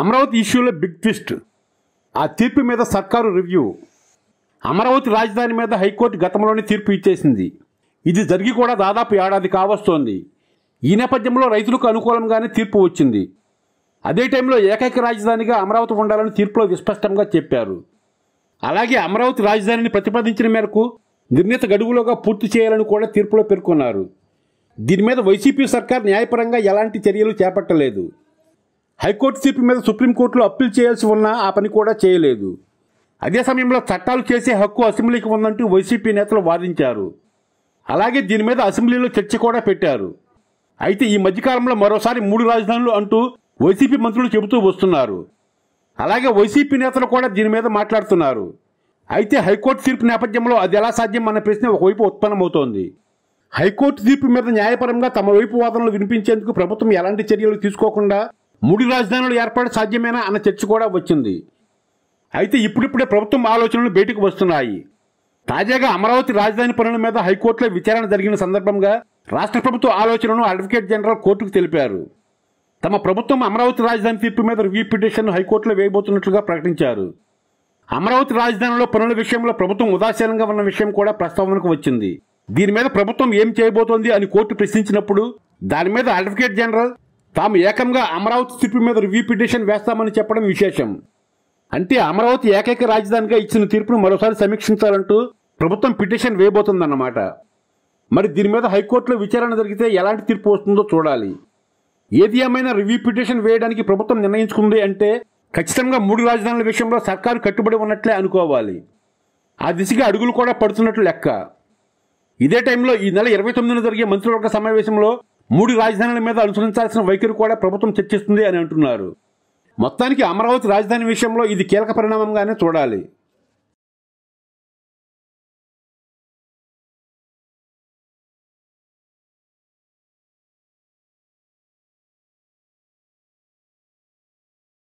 అమరావతి ఇష్యూలో big twist ఆ తీర్పు మీద సర్కారు రివ్యూ అమరావతి రాజధాని మీద హైకోర్టు గతంలోనే తీర్పు ఇచ్చేసింది ఇది జరిగి కూడా దాదాపు ఏడాది కావస్తోంది ఈ నేపథ్యంలో రైతులకు అనుకూలంగానే తీర్పు వచ్చింది అదే టైంలో ఏకైక రాజధానిగా అమరావతి ఉండాలని తీర్పులో విస్పష్టంగా చెప్పారు అలాగే అమరావతి రాజధానిని ప్రతిపాదించిన మేరకు నిర్ణీత గడువులోగా పూర్తి చేయాలని కూడా తీర్పులో పేర్కొన్నారు దీని మీద వైసీపీ సర్కార్ న్యాయపరంగా ఎలాంటి చర్యలు చేపట్టలేదు హైకోర్టు తీర్పు మీద సుప్రీంకోర్టులో అప్పీల్ చేయాల్సి ఉన్నా ఆ పని కూడా చేయలేదు అదే సమయంలో చట్టాలు చేసే హక్కు అసెంబ్లీకి ఉందంటూ వైసీపీ నేతలు వాదించారు అలాగే దీని మీద అసెంబ్లీలో చర్చ కూడా పెట్టారు అయితే ఈ మధ్యకాలంలో మరోసారి మూడు రాజధానులు అంటూ వైసీపీ మంత్రులు చెబుతూ వస్తున్నారు అలాగే వైసీపీ నేతలు కూడా దీని మీద మాట్లాడుతున్నారు అయితే హైకోర్టు తీర్పు నేపథ్యంలో అది ఎలా సాధ్యం అన్న ప్రశ్న ఒకవైపు ఉత్పన్నమవుతోంది హైకోర్టు తీర్పు మీద న్యాయపరంగా తమ వైపు వాదనలు వినిపించేందుకు ప్రభుత్వం ఎలాంటి చర్యలు తీసుకోకుండా మూడు రాజధానులు ఏర్పాటు సాధ్యమేనా అన్న చర్చ కూడా వచ్చింది అయితే ఇప్పుడిప్పుడే ప్రభుత్వం ఆలోచనలు బయటకు వస్తున్నాయి తాజాగా అమరావతి రాజధాని పనుల మీద హైకోర్టులో విచారణ జరిగిన సందర్భంగా రాష్ట్ర ప్రభుత్వ ఆలోచనను అడ్వకేట్ జనరల్ కోర్టుకు తెలిపారు తమ ప్రభుత్వం అమరావతి రాజధాని తీర్పు మీద రివ్యూ పిటిషన్ను హైకోర్టులో వేయబోతున్నట్లుగా ప్రకటించారు అమరావతి రాజధానిలో పనుల విషయంలో ప్రభుత్వం ఉదాసీనంగా ఉన్న విషయం కూడా ప్రస్తావనకు వచ్చింది దీని మీద ప్రభుత్వం ఏం చేయబోతోంది అని కోర్టు ప్రశ్నించినప్పుడు దాని మీద అడ్వకేట్ జనరల్ తాము ఏకంగా అమరావతి సిపి మీద రివ్యూ పిటిషన్ వేస్తామని చెప్పడం విశేషం అంటే అమరావతి ఏకైక రాజధానిగా ఇచ్చిన తీర్పును మరోసారి సమీక్షించాలంటూ ప్రభుత్వం పిటిషన్ వేయబోతుందన్నమాట మరి దీని మీద హైకోర్టులో విచారణ జరిగితే ఎలాంటి తీర్పు వస్తుందో చూడాలి ఏది ఏమైనా రివ్యూ పిటిషన్ వేయడానికి ప్రభుత్వం నిర్ణయించుకుంది అంటే ఖచ్చితంగా మూడు రాజధానుల విషయంలో సర్కారు కట్టుబడి ఉన్నట్లే అనుకోవాలి ఆ దిశగా అడుగులు కూడా పడుతున్నట్లు లెక్క ఇదే టైంలో ఈ నెల ఇరవై తొమ్మిదిన జరిగే మంత్రివర్గ సమావేశంలో మూడు రాజధానుల మీద అనుసరించాల్సిన వైఖరి కూడా ప్రభుత్వం చర్చిస్తుంది అని అంటున్నారు మొత్తానికి అమరావతి రాజధాని విషయంలో ఇది కీలక పరిణామంగానే చూడాలి